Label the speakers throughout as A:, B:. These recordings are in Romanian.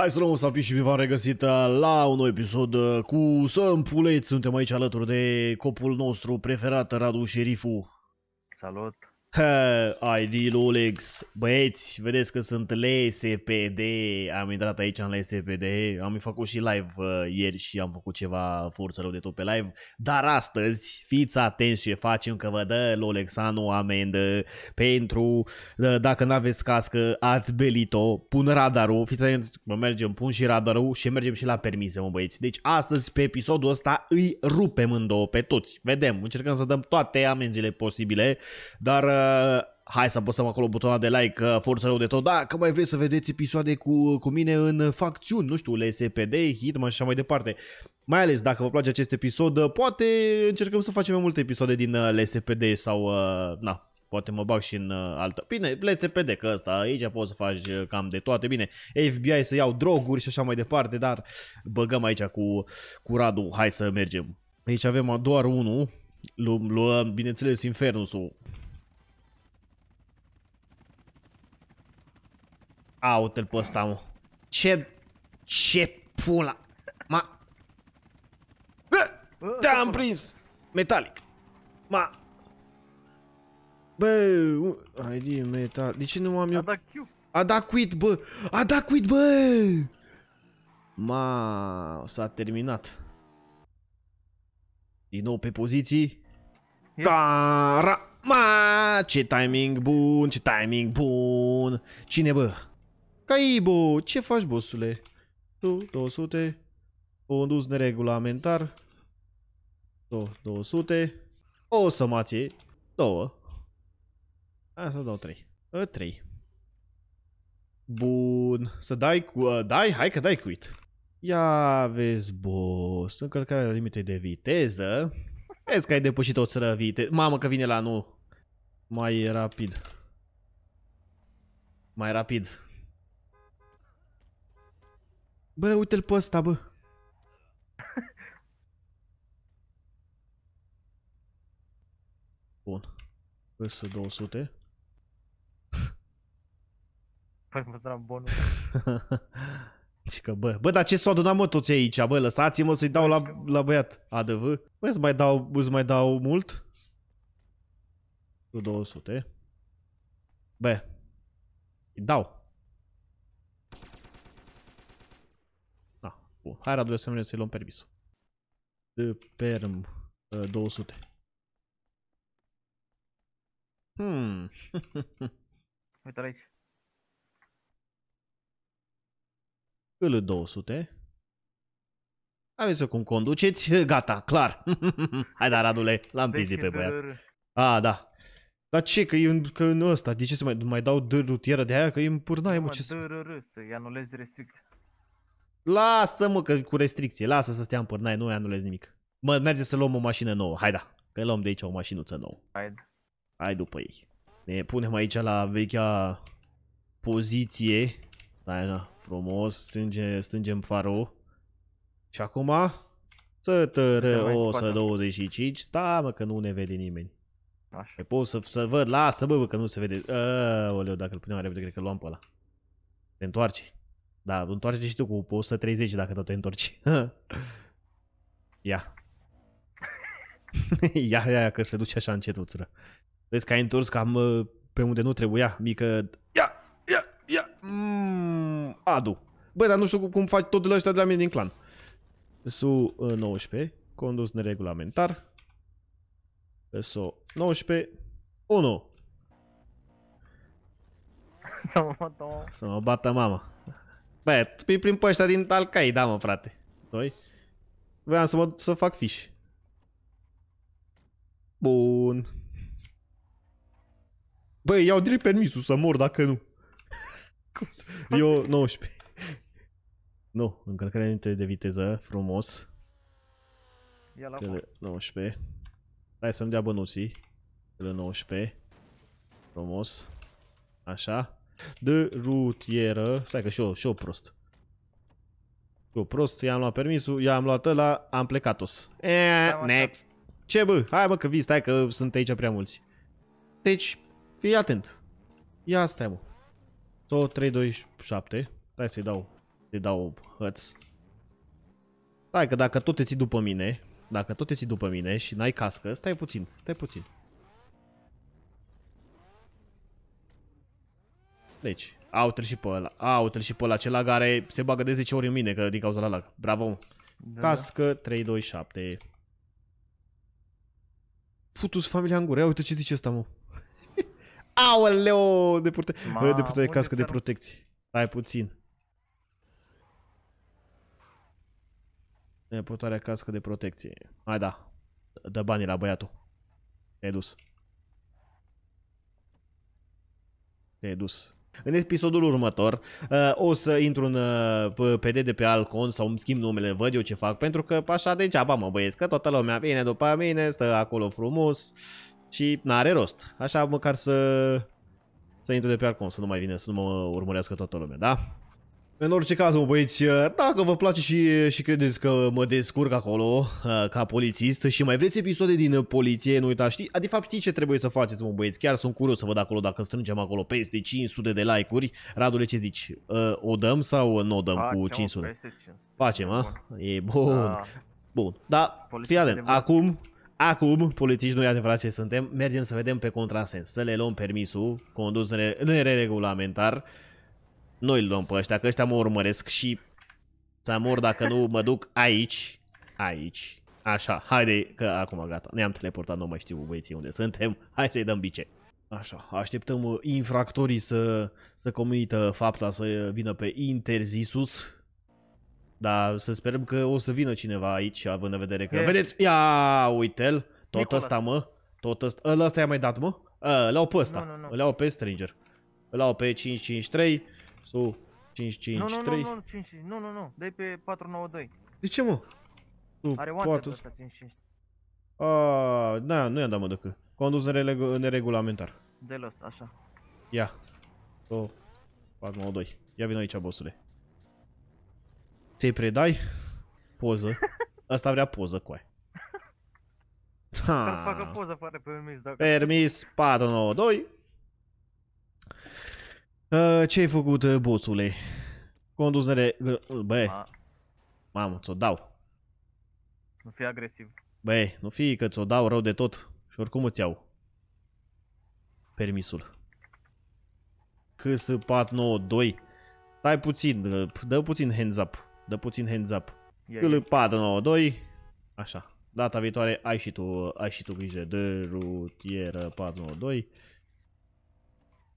A: Hai să luăm un și bine v-am regăsit uh, la un nou episod uh, cu Săm Suntem aici alături de copul nostru preferat, Radu Șerifu. Salut! ID Lulex, băieți, vedeți că sunt LSPD, am intrat aici în LSPD, am făcut și live uh, ieri și am făcut ceva forță rău de tot pe live, dar astăzi fiți atenți ce facem că vă dă Lolexanu amendă pentru, uh, dacă n-aveți cască, ați belit-o, pun radarul, fiți atenți, mă mergem, pun și radarul și mergem și la permise, mă băieți. Deci astăzi pe episodul ăsta îi rupem în două pe toți, vedem, încercăm să dăm toate amenzile posibile, dar uh, Uh, hai să apăsăm acolo butonul de like, forță rău de tot, da, că mai vrei să vedeți episoade cu, cu mine în uh, facțiuni, nu știu, LSPD, Hitman și așa mai departe. Mai ales dacă vă place acest episod, uh, poate încercăm să facem mai multe episoade din LSPD sau, na, poate mă bag și în altă. Bine, LSPD, că ăsta, aici poți să faci cam de toate. Bine, FBI să iau droguri și așa mai departe, dar băgăm aici cu, cu Radu, hai să mergem. Aici avem doar unul, luăm, bineînțeles, Infernusul. Aute-l pe ăsta, mă. Ce... Ce pula... Ma... te am prins! Metalic. Ma... Bă, ID metal... De ce nu am eu... A dat quit, bă! A dat quit, bă! Ma... S-a terminat. Din nou pe poziții. Cara! Ma, ce timing bun, ce timing bun! Cine, bă? Caibo, ce faci, bossule? Tu, 200. Condus neregulamentar. Tu, 200. O ție. Două. Hai să dau trei. A, ă, trei. Bun. Să dai cu... A, ă, dai? Hai că dai cu it. Ia vezi, boss. Încălcarea limite de viteză. Vezi că ai depășit o țără viteză. Mamă că vine la nu. Mai rapid. Mai rapid. Bă, uite-l pe ăsta, bă. Bun. Însă 200. Păi mă dau bonus. Că, bă, bă, dar ce s-au adunat mă toți aici, bă, lăsați-mă să-i dau la, la băiat. ADV. Bă, îți mai dau, îți mai dau mult? 200. Bă, îi dau. cu. Hai Radu, să mergem să-i luăm permisul. De perm ă, uh, 200. Hmm. Uite aici. Îl 200. aveți să cum conduceți, gata, clar. Hai da, Radule, l-am prins de pe băiat. A, da. Dar ce, că e că în ăsta, de ce să mai, mai dau dă rutieră de aia, că e în pârnaie, mă, ce să... Să-i anulezi restrict. Lasă-mă că cu restricție, lasă să stea în pârnaie, nu anulez nimic. Mă, merge să luăm o mașină nouă, hai da, că luăm de aici o mașinuță nouă. Hai. Hai după ei. Ne punem aici la vechea poziție. Da, da, frumos, strânge, strângem farul. Și acum, să tără 125, sta mă că nu ne vede nimeni. Așa. Pot să, să văd, lasă bă, bă că nu se vede. Aoleu, dacă îl punem mai repede, cred că luam pe ăla. Se întoarce. Da, întoarce și tu cu 130 dacă tot te întorci. ia. ia, ia, ia, că se duce așa încet uțură. Vezi că ai întors cam uh, pe unde nu trebuia, mică... Ia, ia, ia, mm, adu. Bă, dar nu știu cum faci tot de ăștia de la mine din clan. SU-19, condus neregulamentar. SU-19, 1. Să mă bată Să mă bată mama. Bă, tu prin pe din al da mă, frate. Doi. Vreau să, mă, să fac fiș. Bun. Băi, iau direct permisul să mor dacă nu. Eu 19. Nu, încălcare înainte de viteză, frumos. Ia la Cele 19. Hai să-mi dea bănuții. Cele 19. Frumos. Așa de rutieră. Stai că și eu, și eu prost. Și Eu prost, i-am luat permisul, i-am luat ăla, am plecat-os. next. Ce bă? Hai bă că vii, stai că sunt aici prea mulți. Deci, fii atent. Ia stai mă. 2, 3, 2, 7. Stai să-i dau, să dau hăț. Stai că dacă tot te ții după mine, dacă tot te ții după mine și n-ai cască, stai puțin, stai puțin. Deci, out și pe ăla, out și pe ăla, acela care se bagă de 10 ori în mine că din cauza la lag. Bravo. Da. Cască 327. Putus familia în gură. Ia uite ce zice asta, mă. Aoleo, de prote... Ma, de prote... cască de protecție. Stai puțin. Neputarea cască de protecție. Hai da. Dă banii la băiatul. Te-ai dus. Te-ai dus. În episodul următor uh, o să intru în PD uh, de pe Alcon sau îmi schimb numele, văd eu ce fac, pentru că așa degeaba mă băiesc, că toată lumea vine după mine, stă acolo frumos și n-are rost. Așa măcar să, să intru de pe Alcon, să nu mai vine, să nu mă urmărească toată lumea, da? În orice caz, mă băieți, dacă vă place și, și credeți că mă descurc acolo uh, ca polițist și mai vreți episoade din poliție, nu uitați, știi, adică, de fapt știi ce trebuie să faceți, mă băieți, chiar sunt curios să văd acolo dacă strângem acolo peste 500 de like-uri. Radule, ce zici? Uh, o dăm sau nu o dăm Facem cu 500? 500. Facem, a? E bun. Da. Bun, Da. fii atent, acum... Acum, polițiști noi adevărat ce suntem, mergem să vedem pe contrasens, să le luăm permisul condus în regulamentar noi îl luăm pe ăștia, că ăștia mă urmăresc și să mor dacă nu mă duc aici, aici, așa, haide că acum gata, ne-am teleportat, nu mai știu băieții unde suntem, hai să-i dăm bice. Așa, așteptăm uh, infractorii să, să comunită fapta, să vină pe interzisus. Dar să sperăm că o să vină cineva aici, având în vedere că... E. Vedeți? Ia uite-l, tot ăsta mă, tot ăsta, ăla ăsta i-a mai dat mă? Ăla-o pe ăsta, Ăla-o pe Stranger. Ăla-o pe 553 Su, 5, 5, nu, nu, 3. Nu, nu, nu, 5, nu, nu, nu, dai pe 492. De ce, mă? Tu Are 4... ăsta, 5, 5. da, nu i-am dat, mă, dacă. Condus în, regulamentar. De ăsta, așa. Ia. Su, 492. Ia vino aici, bossule. Te predai? Poză. Asta vrea poză cu aia. Ha. Să facă poză, fără permis, dacă... Permis 492. Uh, ce ai făcut, uh, bosule? Conduzere... Uh, Băi... Mamă, ți-o dau. Nu fi agresiv. Băi, nu fi că ți-o dau rău de tot. Și oricum îți iau. Permisul. CS492. Stai puțin, uh, dă puțin hands up. Dă puțin hands up. CL492. Așa. Data viitoare ai și tu, uh, ai și tu grijă de rutieră 492.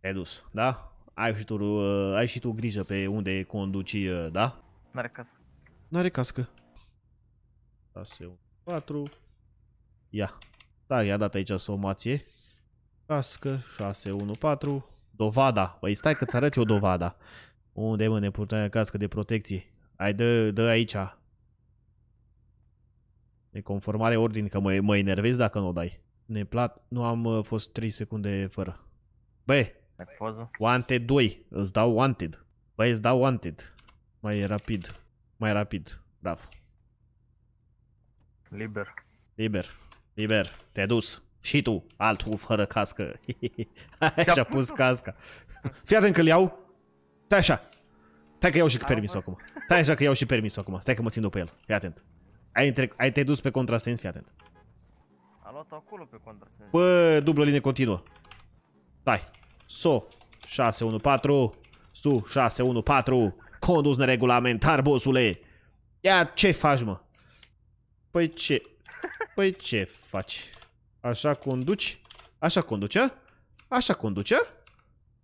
A: Te-ai dus, da? ai și tu, uh, ai și tu grijă pe unde conduci, uh, da? N-are cască. N-are cască. 6, 4. Ia. Da, i-a dat aici somație. Cască, 6, 1, 4. Dovada. Băi, stai că-ți arăt eu dovada. Unde, mă, ne purtăm cască de protecție? Ai, dă, dă aici. Neconformare ordin, că mă, mă enervezi dacă nu o dai. plat. nu am uh, fost 3 secunde fără. Băi, poză. Wanted 2. Îți dau Wanted. Băi, îți dau Wanted. Mai rapid. Mai rapid. Bravo. Liber. Liber. Liber. Te-ai dus. Și tu, altul fără cască. Și-a pus casca. Fii atent că-l iau. Stai așa. Stai că iau și permisul acum. Stai așa că iau și permisul acum. Stai că mă țin după el. Fii atent. Ai, între... Ai te dus pe contrasens, fii atent. A luat acolo pe contrasens. Bă, dublă linie continuă. Stai. SO 614, SU 614, condus neregulamentar, bosule. Ia, ce faci, mă? Păi ce? Păi ce faci? Așa conduci? Așa conduce? Așa conduce?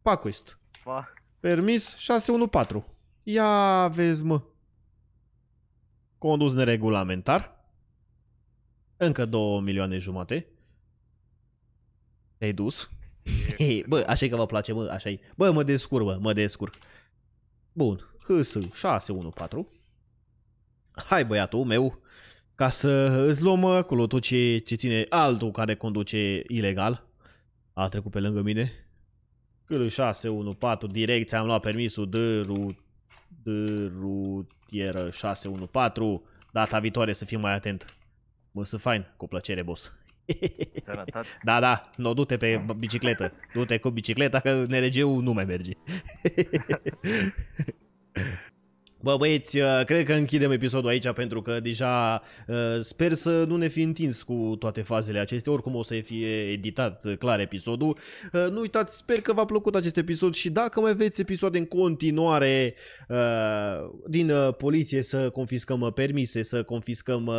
A: Pacuist. Pa. Permis 614. Ia vezi, mă. Condus neregulamentar. Încă 2 milioane jumate. Te-ai dus. Hei, bă, așa că vă place, bă, așa -i. Bă, mă descurc, bă, mă descurc. Bun, HS 614. Hai băiatul meu, ca să îți luăm acolo tot ce, ce ține altul care conduce ilegal. A trecut pe lângă mine. hs 614, direct, am luat permisul, de dâru, rutieră 614. Data viitoare să fii mai atent. Mă, să fain, cu plăcere, boss. Da, da, nu, no, du-te pe da. bicicletă. Du-te cu bicicleta, că NRG-ul nu mai merge. Bă, băieți, uh, cred că închidem episodul aici pentru că deja uh, sper să nu ne fi întins cu toate fazele acestea. Oricum o să fie editat uh, clar episodul. Nu uitați, sper că v-a plăcut acest episod și dacă mai veți episoade în continuare din poliție să confiscăm permise, să confiscăm,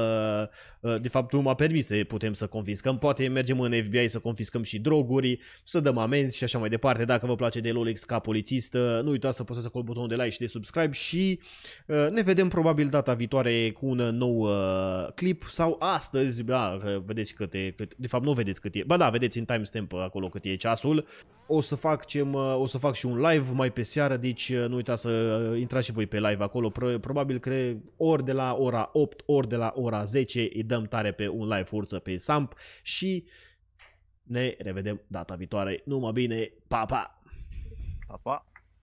A: de fapt, numai permise putem să confiscăm. Poate mergem în FBI să confiscăm și droguri, să dăm amenzi și așa mai departe. Dacă vă place de Lolex ca polițist, nu uitați să apăsați acolo butonul de like și de subscribe și Uh, ne vedem probabil data viitoare cu un uh, nou uh, clip sau astăzi, da, vedeți cât e, cât, de fapt nu vedeți cât e, ba da, vedeți în timestamp acolo cât e ceasul. O să, fac ce mă, o să fac și un live mai pe seară, deci nu uitați să intrați și voi pe live acolo, probabil că ori de la ora 8, ori de la ora 10 îi dăm tare pe un live urță pe Samp și ne revedem data viitoare. Numai bine, pa, pa! Pa, pa!